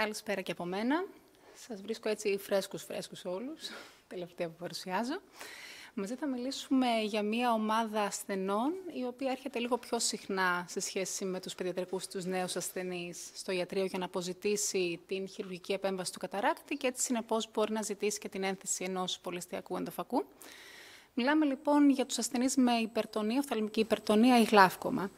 Καλησπέρα και από μένα. Σας βρίσκω έτσι φρέσκους φρέσκους όλους, τελευταία που παρουσιάζω. Μαζί θα μιλήσουμε για μια ομάδα ασθενών, η οποία έρχεται λίγο πιο συχνά σε σχέση με τους παιδιατρικούς τους νέους ασθενείς στο ιατρείο για να αποζητήσει την χειρουργική επέμβαση του καταράκτη και έτσι συνεπώς μπορεί να ζητήσει και την ένθεση ενός πολυστιακού εντοφακού. Μιλάμε λοιπόν για τους ασθενείς με υπερτονία, οφθαλμική υπερτονία ή γλάφκομα.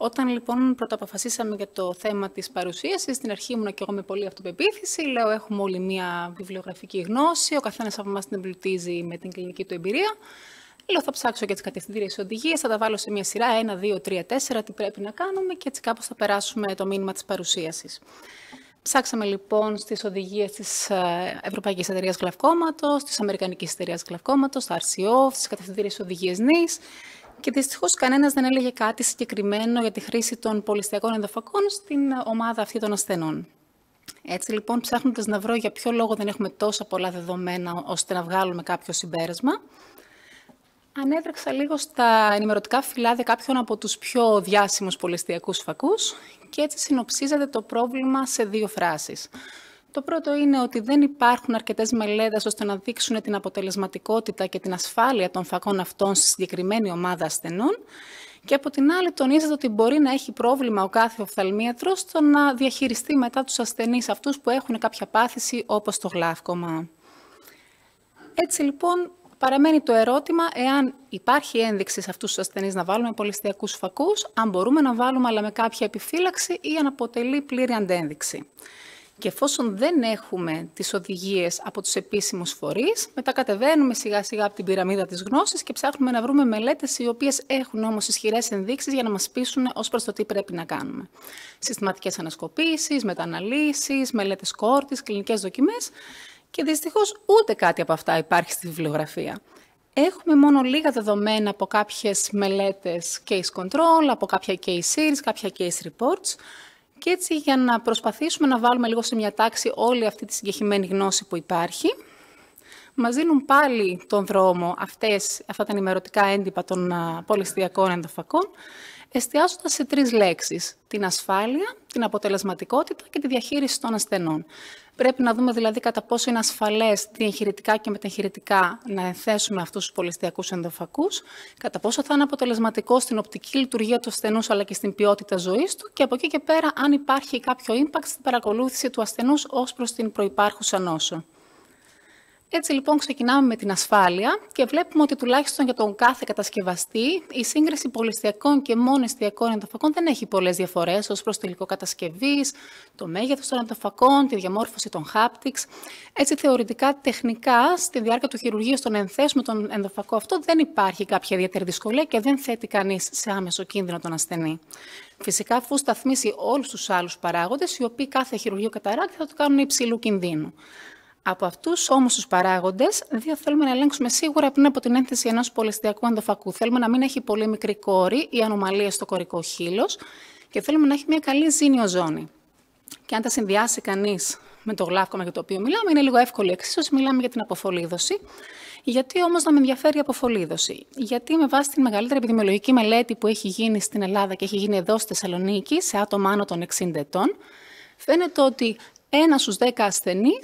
Όταν λοιπόν πρώτα αποφασίσαμε για το θέμα της παρουσίασης, στην αρχή ήμουνα και εγώ με πολύ αυτοπεποίθηση. Λέω: Έχουμε όλοι μία βιβλιογραφική γνώση. Ο καθένας από εμάς την εμπλουτίζει με την κλινική του εμπειρία. Λέω: Θα ψάξω και τις κατευθυντήριες οδηγίες, θα τα βάλω σε μία σειρά. Ένα, δύο, τρία, τέσσερα, τι πρέπει να κάνουμε και έτσι κάπως θα περάσουμε το μήνυμα της παρουσίασης. Ψάξαμε λοιπόν στις οδηγίες της ε, Ευρωπαϊκής Εταιρείας Γλαυκόματος, της Αμερικανικής Εταιρείας Γλαυκόματος, τα RCO, στις κατευθυντήριες οδηγίες NIS. Και δυστυχώς κανένας δεν έλεγε κάτι συγκεκριμένο για τη χρήση των πολυστιακών ενδοφακών στην ε, ομάδα αυτή των ασθενών. Έτσι λοιπόν, ψάχνοντας να βρω για ποιο λόγο δεν έχουμε τόσα πολλά δεδομένα ώστε να βγάλουμε κάποιο συμπέρασμα, ανέβρεξα λίγο στα ενημερωτικά φυλάδια κάποιων από τους πιο διάσημους πολυστιακούς φακούς, και έτσι συνοψίζεται το πρόβλημα σε δύο φράσεις. Το πρώτο είναι ότι δεν υπάρχουν αρκετές μελέτες ώστε να δείξουν την αποτελεσματικότητα και την ασφάλεια των φακών αυτών στη συγκεκριμένη ομάδα ασθενών. Και από την άλλη, τονίζεται ότι μπορεί να έχει πρόβλημα ο κάθε οφθαλμίατρος στο να διαχειριστεί μετά τους ασθενείς αυτούς που έχουν κάποια πάθηση, όπως το γλάφκομα. Έτσι λοιπόν, παραμένει το ερώτημα εάν υπάρχει ένδειξη σε αυτούς τους ασθενείς να βάλουμε πολυστιακούς φακούς, αν μπορούμε να βάλουμε αλλά με κάποια επιφύλαξη ή αν αποτελεί πλήρη αντένδειξη. Και εφόσον δεν έχουμε τις οδηγίες από τους επίσημους φορείς, μετά κατεβαίνουμε σιγά σιγά από την πυραμίδα της γνώσης και ψάχνουμε να βρούμε μελέτες οι οποίες έχουν όμως ισχυρές ενδείξεις για να μας πείσουν ως προς το τι πρέπει να κάνουμε. Συστηματικές ανασκοπήσεις, μεταναλύσεις, μελέτες κόρτης, κλινικές δοκιμές. και δυστυχώς ούτε κάτι από αυτά υπάρχει στη βιβλιογραφία. Έχουμε μόνο λίγα δεδομένα από κάποιες μελέτες case control, από κάποια case series, κάποια case reports, και έτσι για να προσπαθήσουμε να βάλουμε λίγο σε μια τάξη όλη αυτή τη συγκεχημένη γνώση που υπάρχει, μας δίνουν πάλι τον δρόμο αυτές, αυτά τα ενημερωτικά έντυπα των πολυστιακών ενδοφακών, εστιάζοντας σε τρεις λέξεις. Την ασφάλεια, την αποτελεσματικότητα και τη διαχείριση των ασθενών. Πρέπει να δούμε δηλαδή κατά πόσο είναι ασφαλές διαχειρητικά και μεταχειρητικά να ενθέσουμε αυτούς τους πολιστιακού ενδοφακούς, κατά πόσο θα είναι αποτελεσματικό στην οπτική λειτουργία του ασθενούς αλλά και στην ποιότητα ζωής του και από εκεί και πέρα αν υπάρχει κάποιο impact στην παρακολούθηση του ασθενούς ως προς την προπάρχουσα νόσο. Έτσι λοιπόν ξεκινάμε με την ασφάλεια και βλέπουμε ότι τουλάχιστον για τον κάθε κατασκευαστή η σύγκριση πολυστιακών και μόνο εστιακών ανταφακών δεν έχει πολλές διαφορές ως προς το υλικό κατασκευής, το μέγεθος των ανταφακών, τη διαμόρφωση των haptics. Έτσι θεωρητικά τεχνικά στη διάρκεια του χειρουργείου στον ενθέσμο τον ενδοφακό αυτό δεν υπάρχει κάποια ιδιαίτερη δυσκολία και δεν θέτει κανείς σε άμεσο κίνδυνο τον ασθενή. Φυσικά, αφού σταθμίσει όλους τους άλλους παράγοντες, οι οποίοι κάθε χειρουργείο καταράκτη θα το κάνουν υψηλού κινδύνου. Από αυτούς όμως τους παράγοντες, δύο θέλουμε να ελέγξουμε σίγουρα πριν από την ένθεση ενός πολυστιακού αντοφακού. Θέλουμε να μην έχει πολύ μικρή κόρη ή ανομαλία στο κορικό χείλος και θέλουμε να έχει μια καλή ζήνιο ζώνη. Και αν τα συνδυάσει κανείς με το γλάφκομα για το οποίο μιλάμε, είναι λίγο εύκολη εξίσωση. Μιλάμε για την αποφολίδωση. Γιατί όμως να με ενδιαφέρει η αποφολίδωση, Γιατί με βάση την μεγαλύτερη επιδημιολογική μελέτη που έχει γίνει στην Ελλάδα και έχει γίνει εδώ στη Θεσσαλονίκη σε άτομα άνω των 60 ετών, φαίνεται ότι ένας στους 10 ασθενεί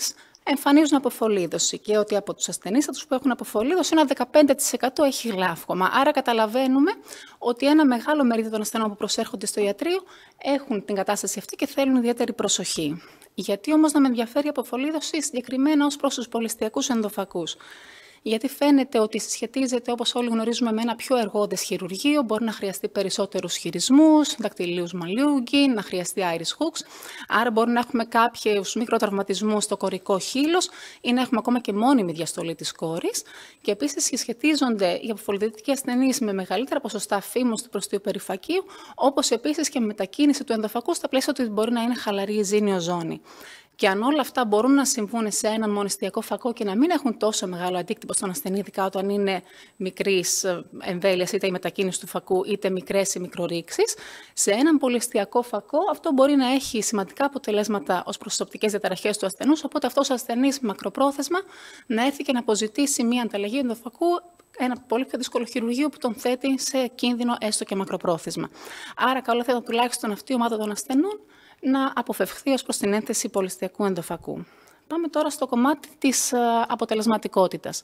εμφανίζουν αποφολίδωση και ότι από τους ασθενείς, από που έχουν αποφολίδωση, ένα 15% έχει γλάφκωμα. Άρα καταλαβαίνουμε ότι ένα μεγάλο μερίδιο των ασθενών που προσέρχονται στο ιατρείο έχουν την κατάσταση αυτή και θέλουν ιδιαίτερη προσοχή. Γιατί όμως να με ενδιαφέρει η αποφολίδωση συγκεκριμένα ως προς τους πολυστιακούς ενδοφακούς γιατί φαίνεται ότι συσχετίζεται, όπως όλοι γνωρίζουμε, με ένα πιο εργόδε χειρουργείο, μπορεί να χρειαστεί περισσότερους χειρισμούς, δακτυλίους μαλλιούγκι, να χρειαστεί iris hooks, άρα μπορεί να έχουμε κάποιους μικροτραυματισμούς στο κορικό χείλος ή να έχουμε ακόμα και μόνιμη διαστολή της κόρης. και επίσης συσχετίζονται οι αποφολητικοί ασθενείς με μεγαλύτερα ποσοστά φήμους του προστίου περιφακίου, όπως επίσης και με μετακίνηση του ενδοφακού στα πλαίσια ότι μπορεί να είναι χαλαρή η ζώνη. Και αν όλα αυτά μπορούν να συμβούν σε έναν μονιστιακό φακό και να μην έχουν τόσο μεγάλο αντίκτυπο στον ασθενή, ειδικά όταν είναι μικρής ε, εμβέλειας, είτε η μετακίνηση του φακού, είτε μικρές ή μικρορήξει, σε έναν πολυστιακό φακό αυτό μπορεί να έχει σημαντικά αποτελέσματα ως προς τις οπτικές διαταραχές του ασθενούς. Οπότε αυτός ο ασθενής μακροπρόθεσμα να έρθει και να αποζητήσει μια ανταλλαγή ενδοφακού ένα πολύ πιο δύσκολο χειρουργείο που τον θέτει σε κίνδυνο έστω και μακροπρόθεσμα. Άρα, καλό θα ήταν τουλάχιστον αυτή η ομάδα των ασθενών να αποφευχθεί ως προς την ένθεση πολυστιακού ενδοφακού. Πάμε τώρα στο κομμάτι της ε, αποτελεσματικότητας.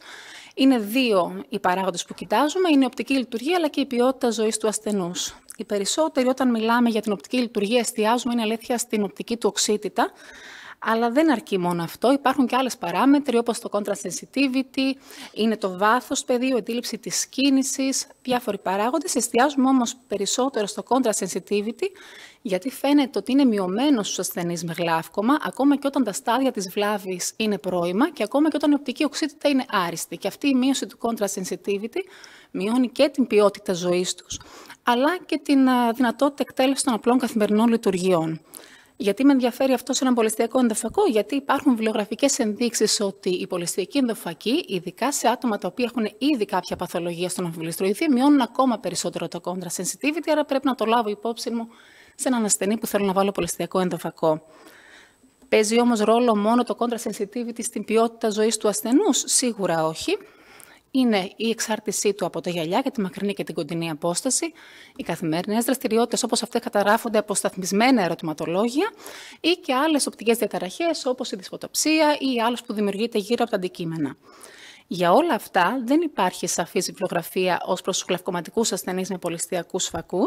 Είναι δύο οι παράγοντες που κοιτάζουμε, είναι η οπτική λειτουργία αλλά και η ποιότητα ζωής του ασθενούς. Οι περισσότεροι όταν μιλάμε για την οπτική λειτουργία εστιάζουμε, είναι αλήθεια, στην οπτική του οξύτητα, αλλά δεν αρκεί μόνο αυτό. Υπάρχουν και άλλες παράμετροι όπως το contrast sensitivity, είναι το βάθος πεδίου, η αντίληψη της κίνησης, διάφοροι παράγοντες. Εστιάζουμε όμως περισσότερο στο contrast sensitivity γιατί φαίνεται ότι είναι μειωμένος στους ασθενείς με γλάυκομα, ακόμα και όταν τα στάδια της βλάβης είναι πρώιμα και ακόμα και όταν η οπτική οξύτητα είναι άριστη. Και αυτή η μείωση του contrast sensitivity μειώνει και την ποιότητα ζωής τους αλλά και την ε, δυνατότητα εκτέλεσης των απλών καθημερινών λειτουργιών. Γιατί με ενδιαφέρει αυτό σε έναν πολυστιακό ενδοφακό, γιατί υπάρχουν βιβλιογραφικές ενδείξεις ότι η πολυεστιακοί ενδοφακή, ειδικά σε άτομα τα οποία έχουν ήδη κάποια παθολογία στον αμφιβολιστροειδή, μειώνουν ακόμα περισσότερο το contra sensitivity, άρα πρέπει να το λάβω υπόψη μου σε έναν ασθενή που θέλω να βάλω πολυεστιακό ενδοφακό. Παίζει όμως ρόλο μόνο το contra sensitivity στην ποιότητα ζωής του ασθενούς, σίγουρα όχι είναι η εξάρτησή του από τα γυαλιά και τη μακρινή και την κοντινή απόσταση, οι καθημερινές δραστηριότητες όπως αυτές καταγράφονται από σταθμισμένα ερωτηματολόγια ή και άλλες οπτικές διαταραχές όπως η δυσφωτοψία ή δυσφωτοψια η αλλο που δημιουργείται γύρω από τα αντικείμενα. Για όλα αυτά δεν υπάρχει σαφής βιβλιογραφία ως προς τους κλαυκοματικού ασθενείς με πολυστιακούς φακούς.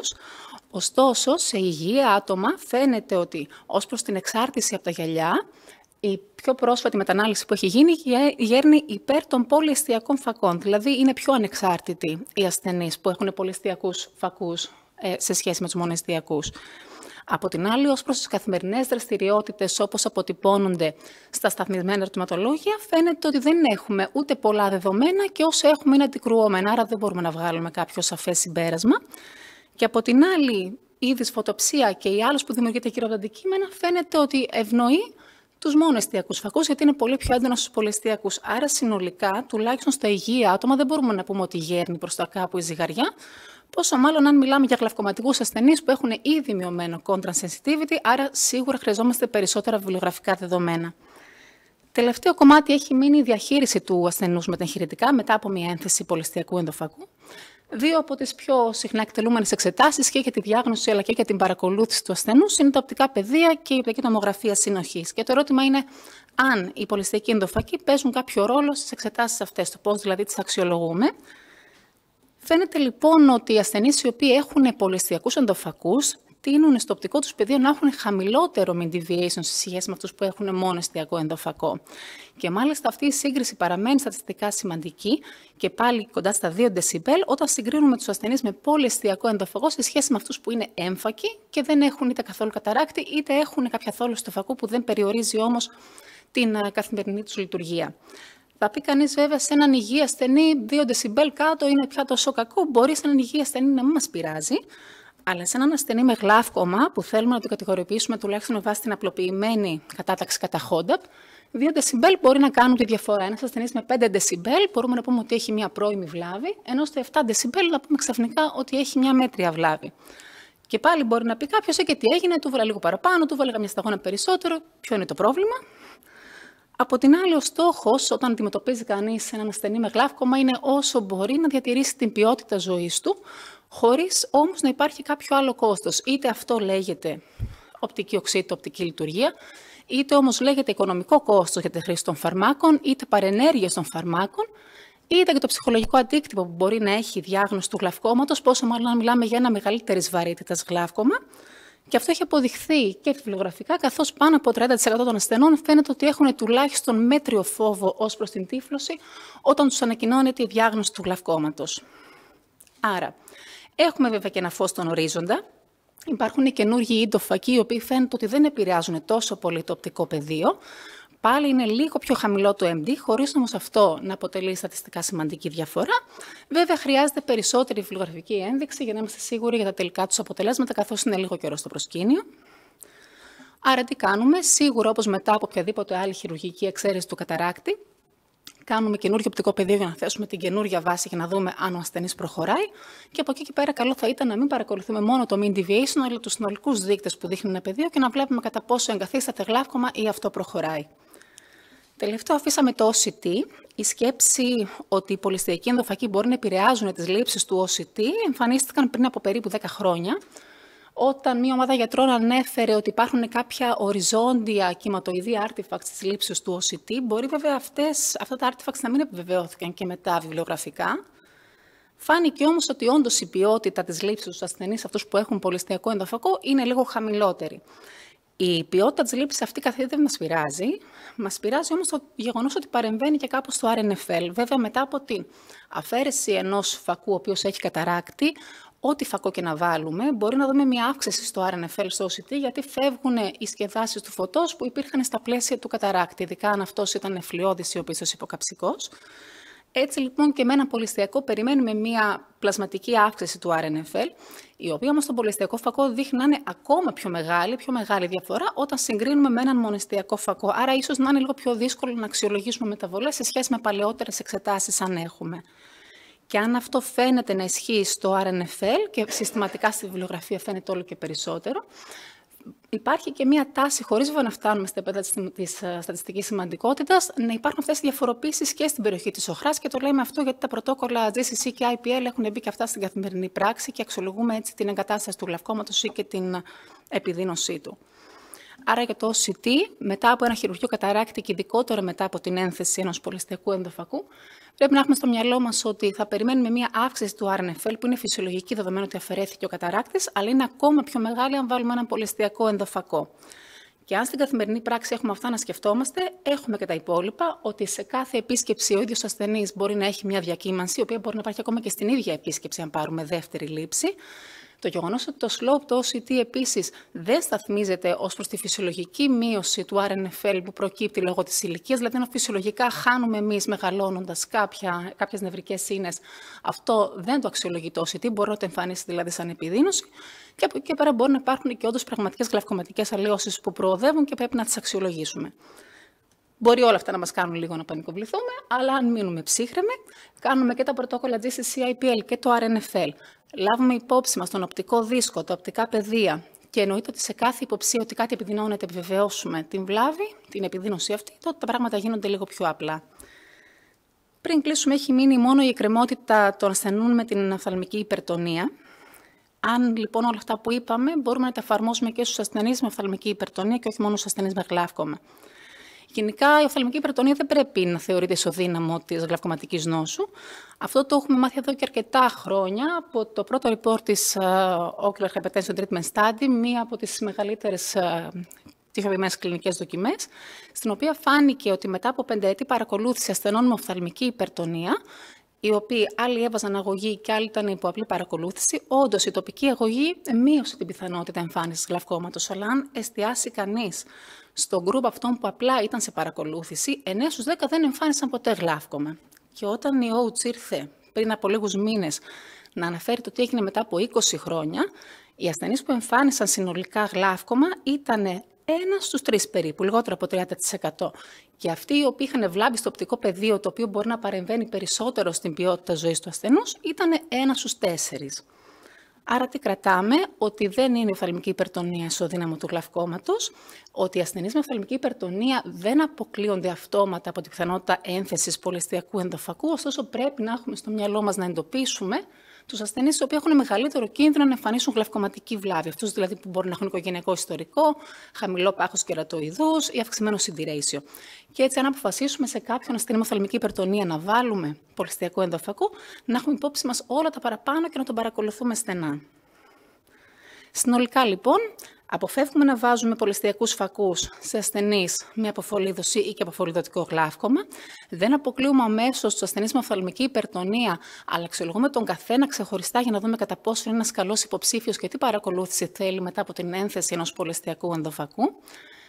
Ωστόσο, σε υγεία άτομα φαίνεται ότι ως προς την εξάρτηση από τα γυαλιά η πιο πρόσφατη μετανάλυση που έχει γίνει γέρνει υπέρ των πολυεστιακών φακών. Δηλαδή, είναι πιο ανεξάρτητοι οι ασθενείς που έχουν πολυεστιακούς φακούς ε, σε σχέση με τους μονεστιακού. Από την άλλη, ως προς τις καθημερινές δραστηριότητες, όπως αποτυπώνονται στα σταθμισμένα ερωτηματολόγια, φαίνεται ότι δεν έχουμε ούτε πολλά δεδομένα και όσα έχουμε είναι αντικρουόμενα. Άρα, δεν μπορούμε να βγάλουμε κάποιο σαφές συμπέρασμα. Και από την άλλη, η είδης φωτοψία και η άλλο που δημιουργείται γύρω από τα αντικείμενα φαίνεται ότι ευνοεί τους εστιακούς φακούς, γιατί είναι πολύ πιο έντονα στου πολυεστιακού. Άρα, συνολικά, τουλάχιστον στα υγεία άτομα, δεν μπορούμε να πούμε ότι γέρνει προς τα κάπου η ζυγαριά. Πόσο μάλλον αν μιλάμε για γλαυκοματικού ασθενείς που έχουν ήδη μειωμένο κόντρα sensitivity, άρα σίγουρα χρειαζόμαστε περισσότερα βιβλιογραφικά δεδομένα. Τελευταίο κομμάτι έχει μείνει η διαχείριση του ασθενούς μεταχειρητικά μετά από μια ένθεση πολυεστιακού ενδοφακού. Δύο από τις πιο συχνά εκτελούμενες εξετάσεις και για τη διάγνωση αλλά και για την παρακολούθηση του ασθενούς είναι τα οπτικά πεδία και η οπτική τομογραφία συνοχής. Και το ερώτημα είναι αν οι πολυστικοί ενδοφακοί παίζουν κάποιο ρόλο στις εξετάσεις αυτές, το πώς δηλαδή τις αξιολογούμε. Φαίνεται λοιπόν ότι οι ασθενείς οι οποίοι έχουν πολυστιακούς ενδοφακού τείνουν στο οπτικό τους πεδίο να έχουν χαμηλότερο mean deviation σε σχέση με αυτούς που έχουν μόνο εστιακό ενδοφακό. Και μάλιστα αυτή η σύγκριση παραμένει στατιστικά σημαντική και πάλι κοντά στα 2 δεσιμπέλ όταν συγκρίνουμε τους ασθενείς με εστιακό ενδοφακό σε σχέση με αυτούς που είναι έμφακοι και δεν έχουν είτε καθόλου καταράκτη είτε έχουν κάποια θόλωση του φακού που δεν περιορίζει όμως την ε, καθημερινή τους λειτουργία. Θα πει κανείς, βέβαια, σε έναν υγιή ασθενή, 2 decibel κάτω είναι πια τόσο κακό. Μπορεί σε έναν υγιή ασθενή να μην μας πειράζει, αλλά σε έναν ασθενή με γλάφκομα που θέλουμε να το κατηγοριοποιήσουμε τουλάχιστον με βάση την απλοποιημένη κατάταξη κατά HODAP, 2 δεσιμπέλ μπορεί να κάνουν τη διαφορά. Ένας ασθενής με 5 δεσιμπέλ μπορούμε να πούμε ότι έχει μια πρώιμη βλάβη, ενώ στο 7 δεσιμπέλ να πούμε ξαφνικά ότι έχει μια μέτρια βλάβη. Και πάλι μπορεί να πει κάποιος: Ε, και τι έγινε, του βάλα λίγο παραπάνω, του βάλα μια σταγόνα περισσότερο. Ποιο είναι το πρόβλημα. Από την άλλη, ο στόχος όταν αντιμετωπίζει κανείς έναν ασθενή με γλάφκομα είναι όσο μπορεί να διατηρήσει την ποιότητα ζωής του, χωρίς όμως να υπάρχει κάποιο άλλο κόστος. Είτε αυτό λέγεται οπτική οξύτητα, οπτική λειτουργία, είτε όμως λέγεται οικονομικό κόστος για τη χρήση των φαρμάκων, είτε παρενέργεια των φαρμάκων, είτε και το ψυχολογικό αντίκτυπο που μπορεί να έχει η διάγνωση του γλαυκόματος, πόσο μάλλον να μιλάμε για ένα μεγαλύτερης βαρύτητας γλαύκωμα. Και αυτό έχει αποδειχθεί και βιβλιογραφικά, καθώς πάνω από 30% των ασθενών φαίνεται ότι έχουν τουλάχιστον μέτριο φόβο ως προς την τύφλωση όταν τους ανακοινώνεται η διάγνωση του γλαυκόματο. Άρα, Έχουμε βέβαια και ένα φως στον ορίζοντα. Υπάρχουν καινούργιοι ίντοφακοί, οι οποίοι φαίνεται ότι δεν επηρεάζουν τόσο πολύ το οπτικό πεδίο. Πάλι είναι λίγο πιο χαμηλό το MD, χωρίς όμως αυτό να αποτελεί στατιστικά σημαντική διαφορά. Βέβαια, χρειάζεται περισσότερη βιβλιογραφική ένδειξη για να είμαστε σίγουροι για τα τελικά τους αποτελέσματα, καθώς είναι λίγο καιρό στο προσκήνιο. Άρα τι κάνουμε, σίγουρα όπως μετά από οποιαδήποτε άλλη χειρουργική εξαίρεση του καταράκτη, κάνουμε καινούριο οπτικό πεδίο για να θέσουμε την καινούργια βάση για να δούμε αν ο ασθενής προχωράει. Και από εκεί και πέρα, καλό θα ήταν να μην παρακολουθούμε μόνο το mean deviation, αλλά τους συνολικούς δείκτες που δείχνουν ένα πεδίο και να βλέπουμε κατά πόσο εγκαθίσταται γλάφκομα ή αυτό προχωράει. Τελευταίο αφήσαμε το OCT. Η σκέψη ότι οι πολυστιακοί ενδοφακοί μπορεί να επηρεάζουν τις λήψεις του OCT εμφανίστηκαν πριν από περίπου 10 χρόνια όταν μια ομάδα γιατρών ανέφερε ότι υπάρχουν κάποια οριζόντια κυματοειδή artifacts της λήψης του OCT, μπορεί βέβαια αυτές, αυτά τα artifacts να μην επιβεβαιώθηκαν και μετά βιβλιογραφικά. Φάνηκε όμως ότι όντως η ποιότητα της λήψης στους ασθενείς, αυτούς που έχουν πολυστιακό ενδοφακό, είναι λίγο χαμηλότερη. Η ποιότητα της λήψης αυτή δεν μας πειράζει. Μας πειράζει όμως το γεγονός ότι παρεμβαίνει και κάπως στο RNFL. Βέβαια, μετά από την αφαίρεση ενός φακού, ο οποίος έχει καταράκτη, ό,τι φακό και να βάλουμε, μπορεί να δούμε μια αύξηση στο RNFL στο OCT, γιατί φεύγουν οι σκεδάσεις του φωτός που υπήρχαν στα πλαίσια του καταράκτη, ειδικά αν αυτός ήταν φλοιώδη ή ο πίσω υποκαψικός. Έτσι λοιπόν και με ένα πολυστιακό περιμένουμε μια πλασματική αύξηση του RNFL, η οποία όμως στον πολυστιακό φακό δείχνει να είναι ακόμα πιο μεγάλη, πιο μεγάλη διαφορά όταν συγκρίνουμε με έναν μονιστιακό φακό. Άρα ίσως να είναι λίγο πιο δύσκολο να αξιολογήσουμε μεταβολές σε σχέση με παλαιότερες εξετάσεις αν έχουμε. Και αν αυτό φαίνεται να ισχύει στο RNFL και συστηματικά στη βιβλιογραφία φαίνεται όλο και περισσότερο, υπάρχει και μία τάση, χωρίς βέβαια να φτάνουμε στα επέτα της ε, στατιστικής σημαντικότητας, να υπάρχουν αυτές οι διαφοροποίησεις και στην περιοχή της οχράς και το λέμε αυτό γιατί τα πρωτόκολλα GCC και IPL έχουν μπει και αυτά στην καθημερινή πράξη και αξιολογούμε έτσι την εγκατάσταση του λευκόματος ή και την επιδείνωσή του. Άρα για το OCT, μετά από ένα χειρουργείο καταράκτη και ειδικότερα μετά από την ένθεση ενός πολυστιακού ενδοφακού, πρέπει να έχουμε στο μυαλό μας ότι θα περιμένουμε μία αύξηση του RNFL που είναι φυσιολογική δεδομένου ότι αφαιρέθηκε ο καταράκτης, αλλά είναι ακόμα πιο μεγάλη αν βάλουμε έναν πολυστιακό ενδοφακό. Και αν στην καθημερινή πράξη έχουμε αυτά να σκεφτόμαστε, έχουμε και τα υπόλοιπα ότι σε κάθε επίσκεψη ο ίδιος ασθενής μπορεί να έχει μια διακύμανση, η οποία μπορεί να υπάρχει ακόμα και στην ίδια επίσκεψη, αν πάρουμε δεύτερη λήψη. Το γεγονός ότι το slope το OCT επίσης δεν σταθμίζεται ως προς τη φυσιολογική μείωση του RNFL που προκύπτει λόγω της ηλικίας, δηλαδή ενώ φυσιολογικά χάνουμε εμείς μεγαλώνοντας κάποιες νευρικές ίνε, αυτό δεν το αξιολογεί το OCT, μπορεί να το εμφανίσει δηλαδή σαν επιδείνωση. Και από εκεί και πέρα μπορεί να υπάρχουν και όντως πραγματικές γλαυκοματικέ αλλοιώσεις που προοδεύουν και πρέπει να τις αξιολογήσουμε. Μπορεί όλα αυτά να μας κάνουν λίγο να πανικοβληθούμε, αλλά αν μείνουμε ψύχρεμοι, κάνουμε και τα πρωτόκολλα GCC-IPL και το RNFL. Λάβουμε υπόψη μας τον οπτικό δίσκο, τα οπτικά πεδία και εννοείται ότι σε κάθε υποψία ότι κάτι επιδεινώνεται, επιβεβαιώσουμε την βλάβη, την επιδείνωση αυτή, τότε τα πράγματα γίνονται λίγο πιο απλά. Πριν κλείσουμε, έχει μείνει μόνο η εκκρεμότητα των ασθενών με την αφθαλμική υπερτονία. Αν λοιπόν όλα αυτά που είπαμε μπορούμε να τα εφαρμόσουμε και στους ασθενείς με αφθαλμική υπερτονία και όχι μόνο στους ασθενείς με γλάφκομα. Γενικά, η οφθαλμική υπερτονία δεν πρέπει να θεωρείται ισοδύναμο της γλαυκοματική νόσου. Αυτό το έχουμε μάθει εδώ και αρκετά χρόνια από το πρώτο report της ε, Ocular Hypertension Treatment Study, μία από τις μεγαλύτερες πτυχιοποιημένε ε, κλινικές δοκιμές, στην οποία φάνηκε ότι μετά από πενταετή παρακολούθηση ασθενών με οφθαλμική υπερτονία, οι οποίοι άλλοι έβαζαν αγωγή και άλλοι ήταν υπό απλή παρακολούθηση, όντως η τοπική αγωγή μείωσε την πιθανότητα εμφάνισης γλαυκόματο. Αλλά αν εστιάσει κανείς στον γκρουπ αυτών που απλά ήταν σε παρακολούθηση, 9 στου 10 δεν εμφάνισαν ποτέ γλαύκομα. Και όταν η Oats ήρθε πριν από λίγους μήνες να αναφέρει το τι έγινε μετά από 20 χρόνια, οι ασθενείς που εμφάνισαν συνολικά γλάφκομα ήταν ένας στους τρεις περίπου, λιγότερο από 30%. Και αυτοί οι οποίοι είχαν βλάβει στο οπτικό πεδίο, το οποίο μπορεί να παρεμβαίνει περισσότερο στην ποιότητα ζωής του ασθενούς, ήταν ένας στους τέσσερις. Άρα τι κρατάμε, ότι δεν είναι η οφθαλμική υπερτονία ισοδύναμο του γλαυκόματος, ότι οι ασθενείς με οφθαλμική υπερτονία δεν αποκλείονται αυτόματα από την πιθανότητα ένθεσης πολυστιακού ενδοφακού, ωστόσο πρέπει να έχουμε στο μυαλό μας να εντοπίσουμε τους ασθενείς οι οποίοι έχουν μεγαλύτερο κίνδυνο να εμφανίσουν γλαυκοματική βλάβη. Αυτούς δηλαδή που μπορεί να έχουν οικογενειακό ιστορικό, χαμηλό πάχος κερατοειδούς ή αυξημένο συντηρέισιο. Και έτσι, αν αποφασίσουμε σε κάποιον ασθενή με θαλμική υπερτονία να βάλουμε πολυστιακό ενδοφακό, να έχουμε υπόψη μας όλα τα παραπάνω και να τον παρακολουθούμε στενά. Συνολικά λοιπόν, Αποφεύγουμε να βάζουμε πολυστιακούς φακούς σε ασθενείς με αποφολίδωση ή και αποφολιδωτικό γλάφκομα. Δεν αποκλείουμε αμέσως τους ασθενείς με οφθαλμική υπερτονία, αλλά αξιολογούμε τον καθένα ξεχωριστά για να δούμε κατά πόσο είναι ένας καλός υποψήφιος και τι παρακολούθηση θέλει μετά από την ένθεση ενός πολυστιακού ενδοφακού.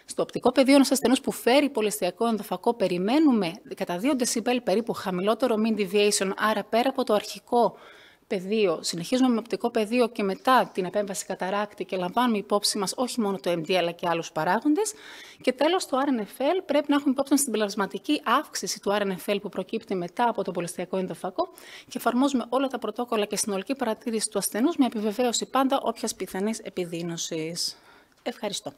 Στο οπτικό πεδίο ενό ασθενού που φέρει πολυστιακό ενδοφακό, περιμένουμε κατά 2 dB περίπου χαμηλότερο mean deviation, άρα πέρα από το αρχικό πεδίο, συνεχίζουμε με οπτικό πεδίο και μετά την επέμβαση καταράκτη και λαμβάνουμε υπόψη μας όχι μόνο το MD αλλά και άλλους παράγοντες. Και τέλος το RNFL πρέπει να έχουμε υπόψη στην την πλασματική αύξηση του RNFL που προκύπτει μετά από το πολυστιακό ενδοφακό και εφαρμόζουμε όλα τα πρωτόκολλα και συνολική παρατήρηση του ασθενούς με επιβεβαίωση πάντα όποιας πιθανής επιδείνωσης. Ευχαριστώ.